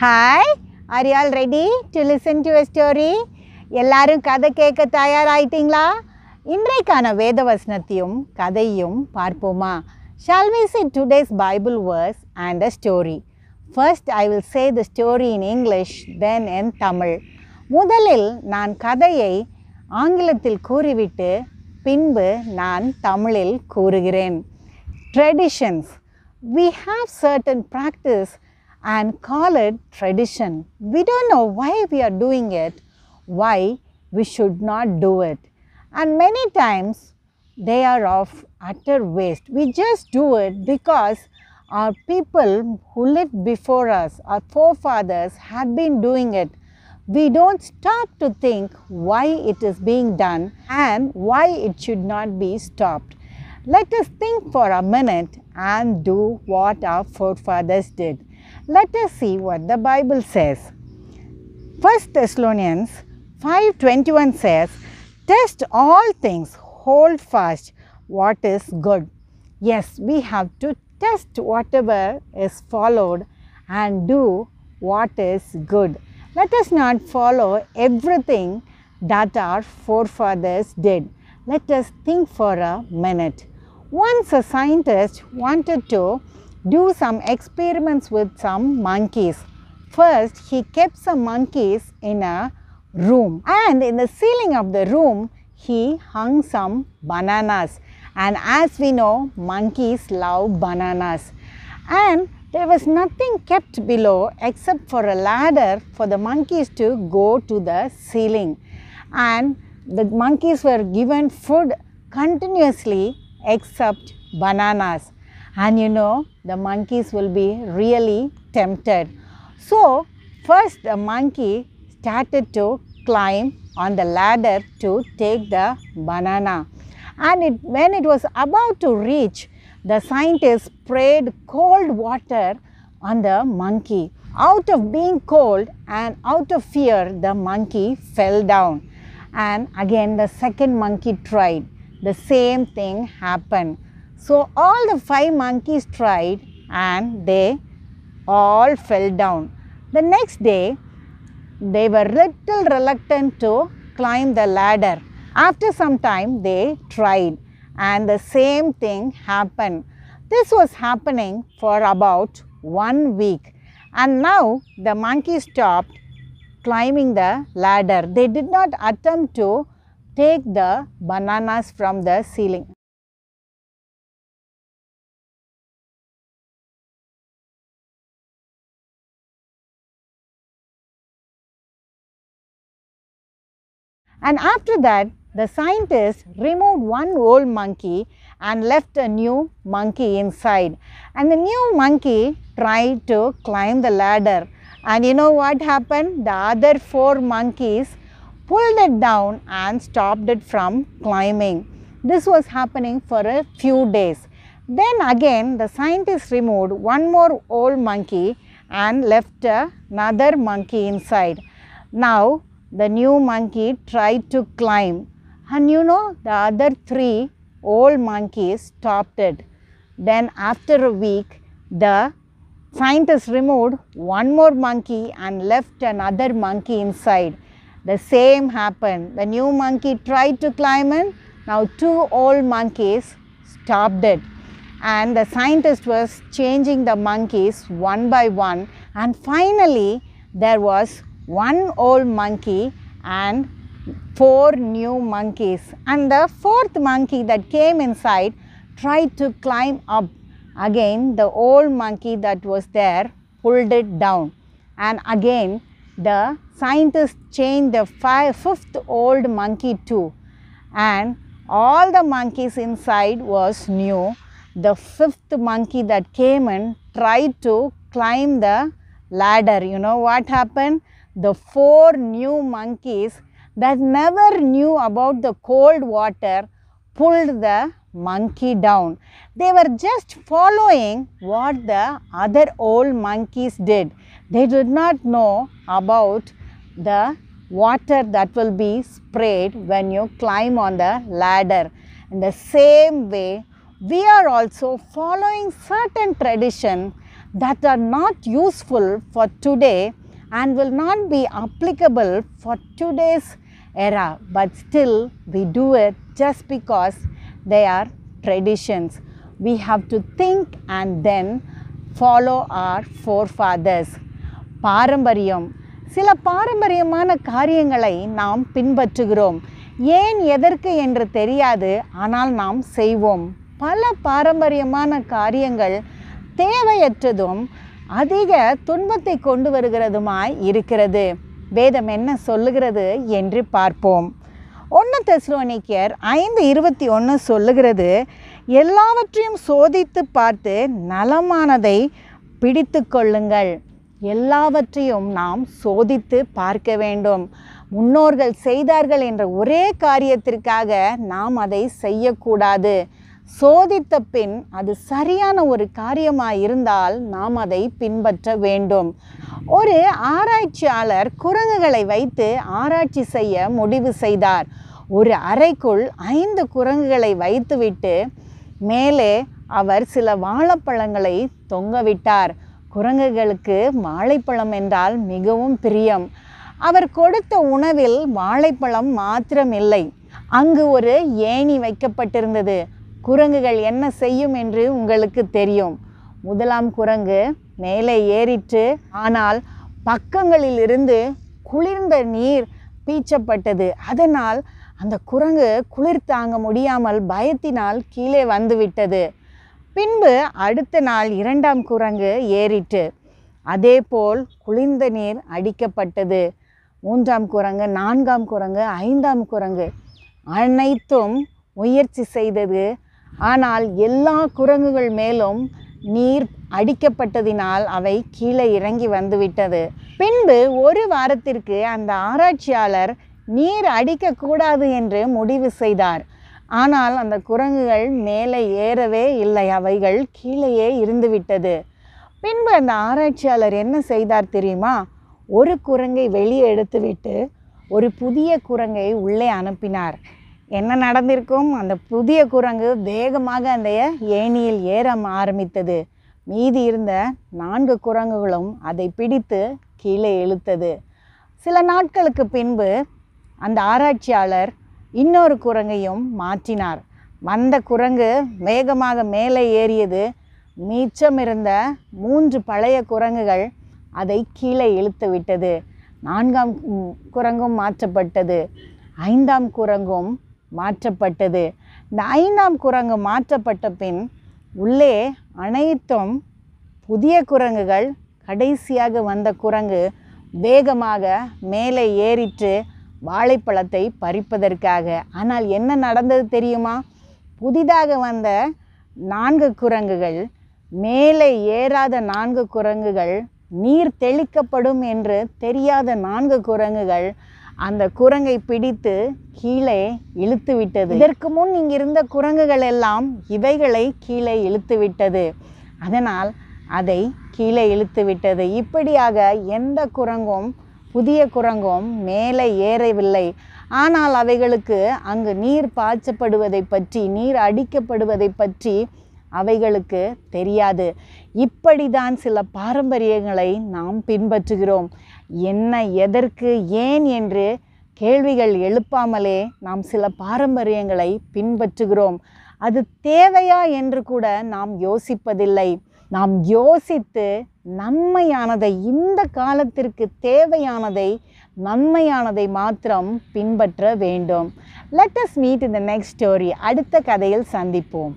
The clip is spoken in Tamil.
Hi are you all ready to listen to a story எல்லாரும் கதை கேட்க தயாராயிட்டீங்களா இன்றைக்கான வேத வசனத்தையும் கதையும் பார்ப்போமா shall we see today's Bible verse and a story first I will say the story in English then in Tamil முதலில் நான் கதையை ஆங்கிலத்தில் கூறிவிட்டு பின்பு நான் தமிழில் கூறுகிறேன் traditions we have certain practice and call it tradition. We don't know why we are doing it, why we should not do it. And many times they are of utter waste. We just do it because our people who lived before us, our forefathers had been doing it. We don't stop to think why it is being done and why it should not be stopped. Let us think for a minute and do what our forefathers did. Let us see what the Bible says. 1 Thessalonians 5.21 says, Test all things, hold fast what is good. Yes, we have to test whatever is followed and do what is good. Let us not follow everything that our forefathers did. Let us think for a minute. Once a scientist wanted to do some experiments with some monkeys. First, he kept some monkeys in a room and in the ceiling of the room, he hung some bananas. And as we know, monkeys love bananas. And there was nothing kept below except for a ladder for the monkeys to go to the ceiling. And the monkeys were given food continuously except bananas and you know the monkeys will be really tempted. So first the monkey started to climb on the ladder to take the banana and it, when it was about to reach the scientist sprayed cold water on the monkey. Out of being cold and out of fear the monkey fell down and again the second monkey tried. The same thing happened. So all the five monkeys tried and they all fell down. The next day, they were little reluctant to climb the ladder. After some time, they tried and the same thing happened. This was happening for about one week and now the monkey stopped climbing the ladder. They did not attempt to take the bananas from the ceiling. And after that, the scientists removed one old monkey and left a new monkey inside. And the new monkey tried to climb the ladder. And you know what happened? The other four monkeys pulled it down and stopped it from climbing. This was happening for a few days. Then again, the scientists removed one more old monkey and left another monkey inside. Now, the new monkey tried to climb and you know the other three old monkeys stopped it. Then after a week the scientists removed one more monkey and left another monkey inside. The same happened. The new monkey tried to climb in. Now two old monkeys stopped it. And the scientist was changing the monkeys one by one. And finally, there was one old monkey and four new monkeys. And the fourth monkey that came inside tried to climb up. Again, the old monkey that was there pulled it down. And again, the scientist changed the five, fifth old monkey too. And all the monkeys inside was new. The fifth monkey that came in tried to climb the ladder. You know what happened? the four new monkeys that never knew about the cold water pulled the monkey down. They were just following what the other old monkeys did. They did not know about the water that will be sprayed when you climb on the ladder. In the same way, we are also following certain traditions that are not useful for today and will not be applicable for today's era, but still we do it just because they are traditions. We have to think and then follow our forefathers. பாரம்பரியம் சில பாரம்பரியமான காரியங்களை நாம் பின்பற்றுகிறோம் ஏன் எதற்கு என்று தெரியாது ஆனால் நாம் செய்வோம் பல பாரம்பரியமான காரியங்கள் தேவையற்றதும் அதிக துன்பத்தை கொண்டு வருகிறதுமாய் இருக்கிறது வேதம் என்ன சொல்லுகிறது என்று பார்ப்போம் ஒன்று தெஸ்லோனிக்கியர் ஐந்து இருபத்தி ஒன்று சொல்லுகிறது எல்லாவற்றையும் சோதித்து பார்த்து நலமானதை பிடித்து கொள்ளுங்கள் எல்லாவற்றையும் நாம் சோதித்து பார்க்க வேண்டும் முன்னோர்கள் செய்தார்கள் என்ற ஒரே காரியத்திற்காக நாம் அதை செய்யக்கூடாது சோதித்த பின் அது சரியான ஒரு காரியமாக இருந்தால் நாம் அதை பின்பற்ற வேண்டும் ஒரு ஆராய்ச்சியாளர் குரங்குகளை வைத்து ஆராய்ச்சி செய்ய முடிவு செய்தார் ஒரு அறைக்குள் ஐந்து குரங்குகளை வைத்துவிட்டு மேலே அவர் சில வாழைப்பழங்களை தொங்கவிட்டார் குரங்குகளுக்கு வாழைப்பழம் என்றால் மிகவும் பிரியம் அவர் கொடுத்த உணவில் வாழைப்பழம் மாத்திரமில்லை அங்கு ஒரு ஏணி வைக்கப்பட்டிருந்தது குரங்குகள் என்ன செய்யும் என்று உங்களுக்கு தெரியும் முதலாம் குரங்கு மேலே ஏறிற்று ஆனால் பக்கங்களில் இருந்து குளிர்ந்த நீர் பீச்சப்பட்டது அதனால் அந்த குரங்கு குளிர் தாங்க முடியாமல் பயத்தினால் கீழே வந்துவிட்டது பின்பு அடுத்த நாள் இரண்டாம் குரங்கு ஏறிற்று அதேபோல் குளிர்ந்த நீர் அடிக்கப்பட்டது மூன்றாம் குரங்கு நான்காம் குரங்கு ஐந்தாம் குரங்கு அனைத்தும் முயற்சி செய்தது ஆனால் எல்லா குரங்குகள் மேலும் நீர் அடிக்கப்பட்டதினால் அவை கீழே இறங்கி வந்துவிட்டது பின்பு ஒரு வாரத்திற்கு அந்த ஆராய்ச்சியாளர் நீர் அடிக்கக்கூடாது என்று முடிவு செய்தார் ஆனால் அந்த குரங்குகள் மேலே ஏறவே இல்லை அவைகள் கீழேயே இருந்துவிட்டது பின்பு அந்த ஆராய்ச்சியாளர் என்ன செய்தார் தெரியுமா ஒரு குரங்கை வெளியே எடுத்துவிட்டு ஒரு புதிய குரங்கை உள்ளே அனுப்பினார் என்ன நடந்திருக்கும் அந்த புதிய குரங்கு வேகமாக அந்த ஏணியில் ஏற ஆரம்பித்தது மீதி இருந்த நான்கு குரங்குகளும் அதை பிடித்து கீழே இழுத்தது சில நாட்களுக்கு பின்பு அந்த ஆராய்ச்சியாளர் இன்னொரு குரங்கையும் மாற்றினார் வந்த குரங்கு வேகமாக மேலே ஏறியது மீச்சம் இருந்த மூன்று பழைய குரங்குகள் அதை கீழே இழுத்து விட்டது நான்காம் குரங்கும் மாற்றப்பட்டது ஐந்தாம் குரங்கும் மாற்றப்பட்டது ஐந்தாம் குரங்கு மாற்றப்பட்ட பின் உள்ளே அனைத்தும் புதிய குரங்குகள் கடைசியாக வந்த குரங்கு வேகமாக மேலே ஏறிற்று வாழைப்பழத்தை பறிப்பதற்காக ஆனால் என்ன நடந்தது தெரியுமா புதிதாக வந்த நான்கு குரங்குகள் மேலே ஏறாத நான்கு குரங்குகள் நீர் தெளிக்கப்படும் என்று தெரியாத நான்கு குரங்குகள் அந்த குரங்கை பிடித்து கீழே இழுத்து விட்டது இதற்கு முன் இங்கிருந்த குரங்குகள் எல்லாம் இவைகளை கீழே இழுத்து விட்டது அதனால் அதை கீழே இழுத்து விட்டது இப்படியாக எந்த குரங்கும் புதிய குரங்கும் மேலே ஏறவில்லை ஆனால் அவைகளுக்கு அங்கு நீர் பாய்ச்சப்படுவதை பற்றி நீர் அடிக்கப்படுவதை பற்றி அவைகளுக்கு தெரியாது இப்படிதான் சில பாரம்பரியங்களை நாம் பின்பற்றுகிறோம் என்ன எதற்கு ஏன் என்று கேள்விகள் எழுப்பாமலே நாம் சில பாரம்பரியங்களை பின்பற்றுகிறோம் அது தேவையா என்று கூட நாம் யோசிப்பதில்லை நாம் யோசித்து நன்மையானதை இந்த காலத்திற்கு தேவையானதை நன்மையானதை மாத்திரம் பின்பற்ற வேண்டும் லெட் அஸ் மீட் இந்த நெக்ஸ்ட் ஸ்டோரி அடுத்த கதையில் சந்திப்போம்